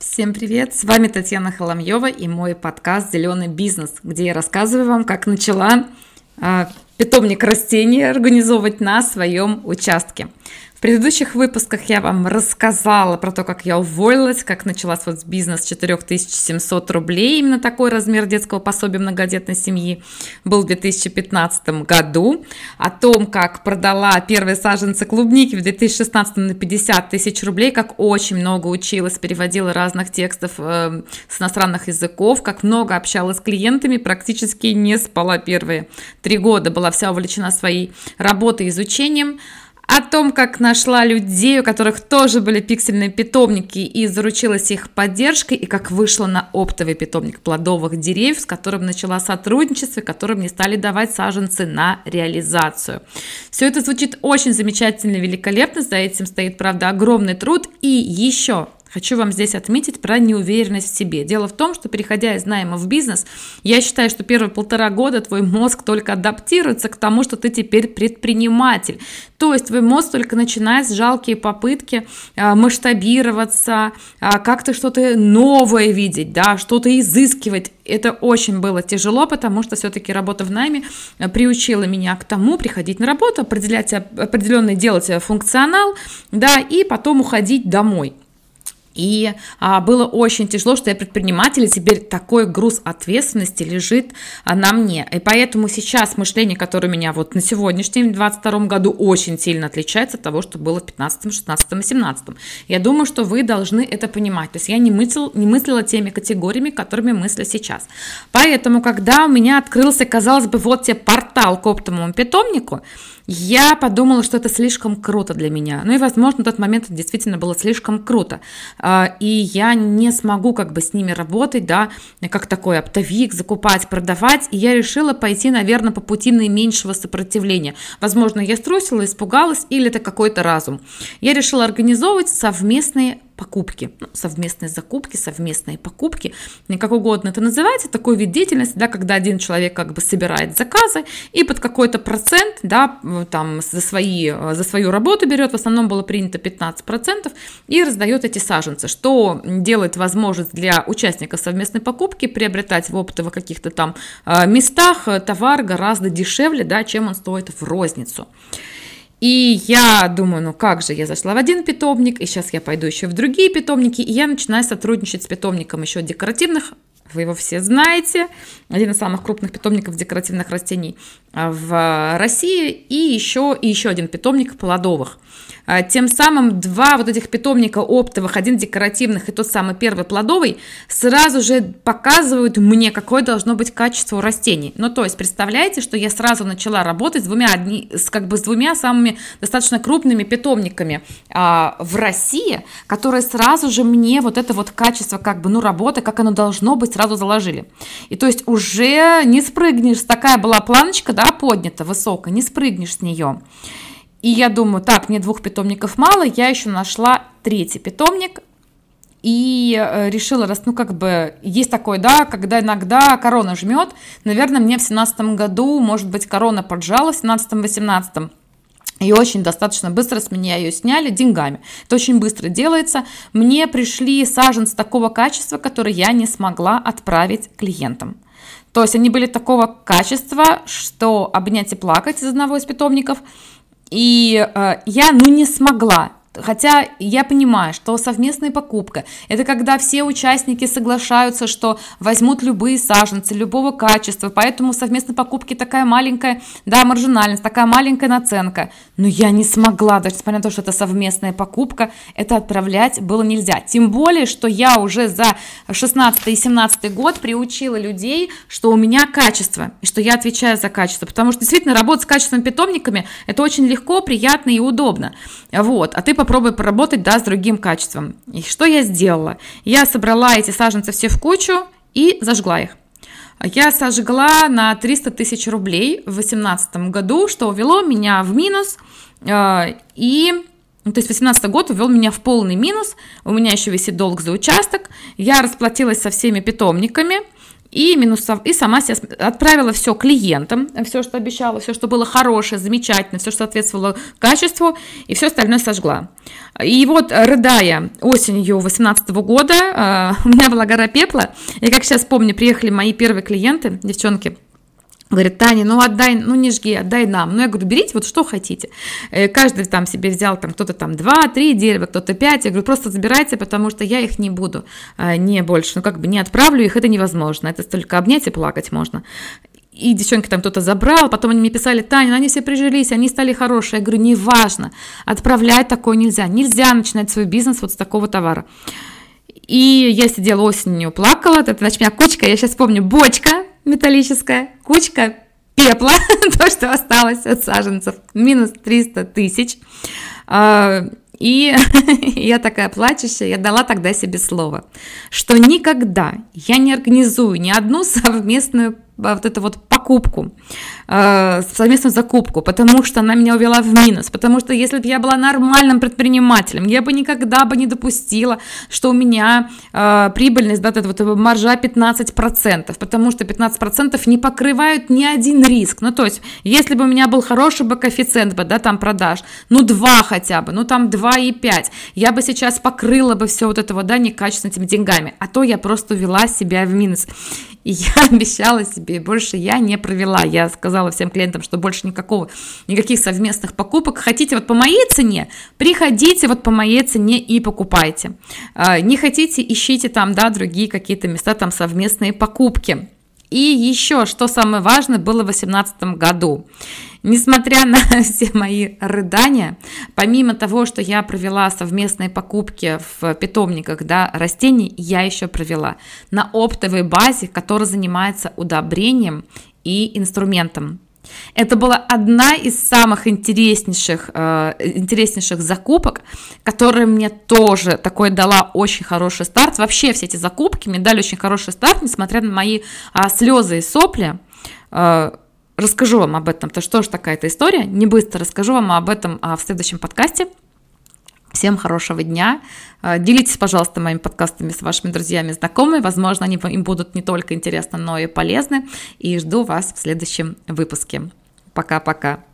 Всем привет! С вами Татьяна Холомьева и мой подкаст «Зеленый бизнес», где я рассказываю вам, как начала а, питомник растений организовывать на своем участке. В предыдущих выпусках я вам рассказала про то, как я уволилась, как начала свой бизнес с 4700 рублей, именно такой размер детского пособия многодетной семьи был в 2015 году, о том, как продала первые саженцы клубники в 2016 на 50 тысяч рублей, как очень много училась, переводила разных текстов э, с иностранных языков, как много общалась с клиентами, практически не спала первые три года, была вся увлечена своей работой, изучением, о том, как нашла людей, у которых тоже были пиксельные питомники, и заручилась их поддержкой, и как вышла на оптовый питомник плодовых деревьев, с которым начала сотрудничество, которым мне стали давать саженцы на реализацию. Все это звучит очень замечательно, и великолепно, за этим стоит, правда, огромный труд, и еще Хочу вам здесь отметить про неуверенность в себе. Дело в том, что переходя из найма в бизнес, я считаю, что первые полтора года твой мозг только адаптируется к тому, что ты теперь предприниматель. То есть твой мозг только начинает с жалкие попытки а, масштабироваться, а, как-то что-то новое видеть, да, что-то изыскивать. Это очень было тяжело, потому что все-таки работа в найме а, приучила меня к тому приходить на работу, определять определенный делать функционал, да, и потом уходить домой. И а, было очень тяжело, что я предприниматель, и теперь такой груз ответственности лежит а, на мне. И поэтому сейчас мышление, которое у меня вот на сегодняшнем 22 году очень сильно отличается от того, что было в 15, 16, 17. Я думаю, что вы должны это понимать. То есть я не, мыслил, не мыслила теми категориями, которыми мыслю сейчас. Поэтому, когда у меня открылся, казалось бы, вот тебе портал к оптовому питомнику, я подумала, что это слишком круто для меня. Ну и, возможно, в тот момент это действительно было слишком круто. А, и я не смогу как бы с ними работать, да, как такой оптовик, закупать, продавать. И я решила пойти, наверное, по пути наименьшего сопротивления. Возможно, я струсила, испугалась или это какой-то разум. Я решила организовывать совместные покупки, ну, совместные закупки, совместные покупки, как угодно это называется, такой вид деятельности, да, когда один человек как бы собирает заказы и под какой-то процент, да, там за, свои, э, за свою работу берет, в основном было принято 15%, и раздает эти саженцы, что делает возможность для участника совместной покупки приобретать в оптово каких-то там э, местах э, товар гораздо дешевле, да, чем он стоит в розницу. И я думаю, ну как же, я зашла в один питомник, и сейчас я пойду еще в другие питомники, и я начинаю сотрудничать с питомником еще декоративных вы его все знаете, один из самых крупных питомников декоративных растений а, в а, России, и еще, и еще один питомник плодовых. А, тем самым два вот этих питомника оптовых, один декоративных и тот самый первый плодовый, сразу же показывают мне, какое должно быть качество у растений. Ну, то есть, представляете, что я сразу начала работать с двумя, одни, с, как бы с двумя самыми достаточно крупными питомниками а, в России, которые сразу же мне вот это вот качество как бы, ну, работы, как оно должно быть, сразу заложили. И то есть уже не спрыгнешь, такая была планочка, да, поднята, высокая, не спрыгнешь с нее. И я думаю, так, мне двух питомников мало, я еще нашла третий питомник, и э, решила, раз, ну, как бы, есть такое, да, когда иногда корона жмет, наверное, мне в семнадцатом году, может быть, корона поджала в семнадцатом-восемнадцатом, и очень достаточно быстро с меня ее сняли деньгами. Это очень быстро делается. Мне пришли саженцы такого качества, который я не смогла отправить клиентам. То есть они были такого качества, что обнять и плакать из одного из питомников. И э, я, ну, не смогла Хотя я понимаю, что совместная покупка – это когда все участники соглашаются, что возьмут любые саженцы, любого качества, поэтому в совместной покупке такая маленькая, да, маржинальность, такая маленькая наценка. Но я не смогла, даже несмотря на то, что это совместная покупка, это отправлять было нельзя. Тем более, что я уже за 16 и 17 год приучила людей, что у меня качество, и что я отвечаю за качество, потому что действительно работать с качественными питомниками – это очень легко, приятно и удобно. Вот, а ты попробуй поработать, да, с другим качеством. И что я сделала? Я собрала эти саженцы все в кучу и зажгла их. Я сожгла на 300 тысяч рублей в 2018 году, что увело меня в минус, э, и ну, то есть 18 год увел меня в полный минус, у меня еще висит долг за участок, я расплатилась со всеми питомниками, и, минусов, и сама себя отправила все клиентам, все, что обещала, все, что было хорошее, замечательно, все, что соответствовало качеству, и все остальное сожгла. И вот, рыдая осенью 18 года, э, у меня была гора пепла, и как сейчас помню, приехали мои первые клиенты, девчонки, Говорит, Таня, ну отдай, ну не жги, отдай нам. Ну я говорю, берите вот что хотите. Э, каждый там себе взял, там кто-то там 2-3 дерева, кто-то 5. Я говорю, просто забирайте, потому что я их не буду, э, не больше. Ну как бы не отправлю их, это невозможно. Это только обнять и плакать можно и девчонки там кто-то забрал, потом они мне писали, Таня, ну они все прижились, они стали хорошие. Я говорю, неважно, отправлять такое нельзя. Нельзя начинать свой бизнес вот с такого товара. И я сидела осенью, плакала, это, значит, у меня кучка, я сейчас помню, бочка металлическая, кучка пепла, то, что осталось от саженцев, минус 300 тысяч. А, и я такая плачущая, я дала тогда себе слово, что никогда я не организую ни одну совместную вот эту вот покупку, э, совместную закупку, потому что она меня увела в минус, потому что если бы я была нормальным предпринимателем, я бы никогда бы не допустила, что у меня э, прибыльность, да, это вот маржа 15%, потому что 15% не покрывают ни один риск, ну то есть, если бы у меня был хороший бы коэффициент бы, да, там продаж, ну 2 хотя бы, ну там 2,5, я бы сейчас покрыла бы все вот это вот, да, некачественно этими деньгами, а то я просто вела себя в минус. И я обещала себе, больше я не провела. Я сказала всем клиентам, что больше никакого, никаких совместных покупок. Хотите вот по моей цене? Приходите вот по моей цене и покупайте. А, не хотите, ищите там, да, другие какие-то места, там совместные покупки. И еще, что самое важное, было в 2018 году. Несмотря на все мои рыдания, помимо того, что я провела совместные покупки в питомниках да, растений, я еще провела на оптовой базе, которая занимается удобрением и инструментом. Это была одна из самых интереснейших, э, интереснейших закупок, которая мне тоже такой дала очень хороший старт. Вообще все эти закупки мне дали очень хороший старт, несмотря на мои э, слезы и сопли. Э, расскажу вам об этом, потому что тоже такая-то история. Не быстро расскажу вам об этом а, в следующем подкасте. Всем хорошего дня. А, делитесь, пожалуйста, моими подкастами с вашими друзьями и знакомыми. Возможно, они им будут не только интересны, но и полезны. И жду вас в следующем выпуске. Пока-пока.